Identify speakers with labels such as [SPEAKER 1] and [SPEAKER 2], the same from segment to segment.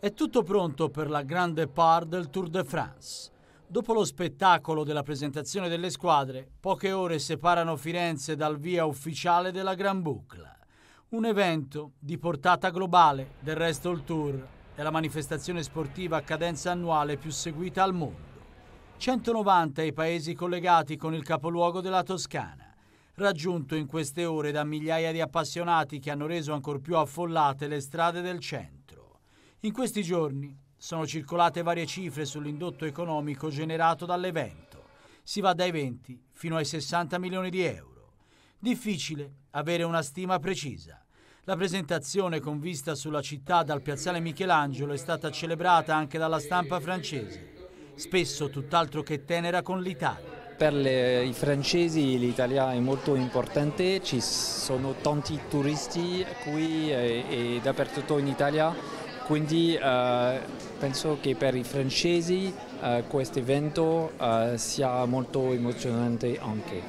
[SPEAKER 1] È tutto pronto per la grande part del Tour de France. Dopo lo spettacolo della presentazione delle squadre, poche ore separano Firenze dal via ufficiale della Gran Bucla. Un evento di portata globale, del resto il Tour è la manifestazione sportiva a cadenza annuale più seguita al mondo. 190 i paesi collegati con il capoluogo della Toscana, raggiunto in queste ore da migliaia di appassionati che hanno reso ancor più affollate le strade del centro. In questi giorni sono circolate varie cifre sull'indotto economico generato dall'evento. Si va dai 20 fino ai 60 milioni di euro. Difficile avere una stima precisa. La presentazione con vista sulla città dal piazzale Michelangelo è stata celebrata anche dalla stampa francese, spesso tutt'altro che tenera con l'Italia.
[SPEAKER 2] Per le, i francesi l'Italia è molto importante, ci sono tanti turisti qui e, eh, e dappertutto in Italia quindi eh, penso che per i francesi eh, questo evento eh, sia molto emozionante anche.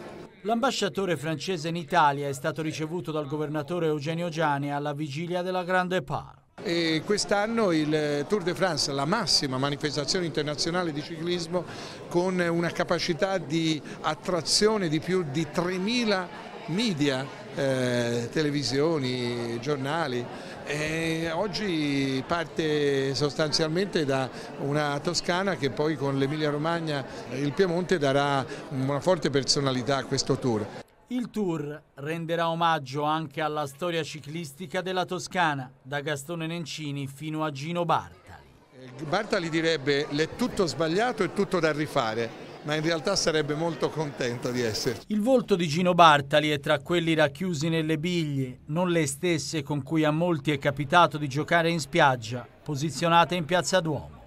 [SPEAKER 1] L'ambasciatore francese in Italia è stato ricevuto dal governatore Eugenio Giani alla vigilia della Grande Par.
[SPEAKER 3] E quest'anno il Tour de France, la massima manifestazione internazionale di ciclismo, con una capacità di attrazione di più di 3.000 media eh, televisioni, giornali. E oggi parte sostanzialmente da una Toscana che poi con l'Emilia Romagna e eh, il Piemonte darà una forte personalità a questo tour.
[SPEAKER 1] Il tour renderà omaggio anche alla storia ciclistica della Toscana, da Gastone Nencini fino a
[SPEAKER 3] Gino Bartali. Bartali direbbe l'è tutto sbagliato e tutto da rifare ma in realtà sarebbe molto contento di esserci. Il volto di Gino
[SPEAKER 1] Bartali è tra quelli racchiusi nelle biglie, non le stesse con cui a molti è capitato di giocare in spiaggia, posizionate in Piazza Duomo.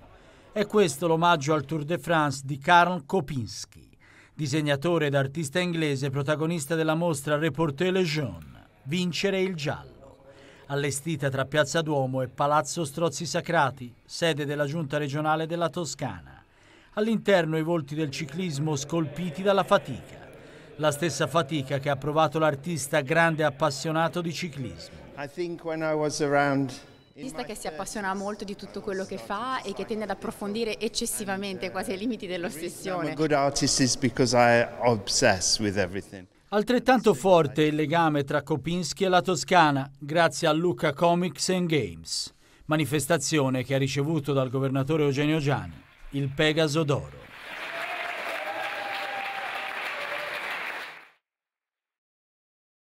[SPEAKER 1] È questo l'omaggio al Tour de France di Karl Kopinski, disegnatore ed artista inglese protagonista della mostra Reporter Jeune, Vincere il Giallo, allestita tra Piazza Duomo e Palazzo Strozzi Sacrati, sede della giunta regionale della Toscana all'interno i volti del ciclismo scolpiti dalla fatica. La stessa fatica che ha provato l'artista grande appassionato di ciclismo.
[SPEAKER 3] L'artista
[SPEAKER 2] che si appassiona molto di tutto quello che fa e che tende ad approfondire eccessivamente, uh, quasi ai limiti dell'ossessione.
[SPEAKER 1] Altrettanto forte è il legame tra Kopinski e la Toscana, grazie a Luca Comics and Games, manifestazione che ha ricevuto dal governatore Eugenio Gianni il Pegaso d'Oro.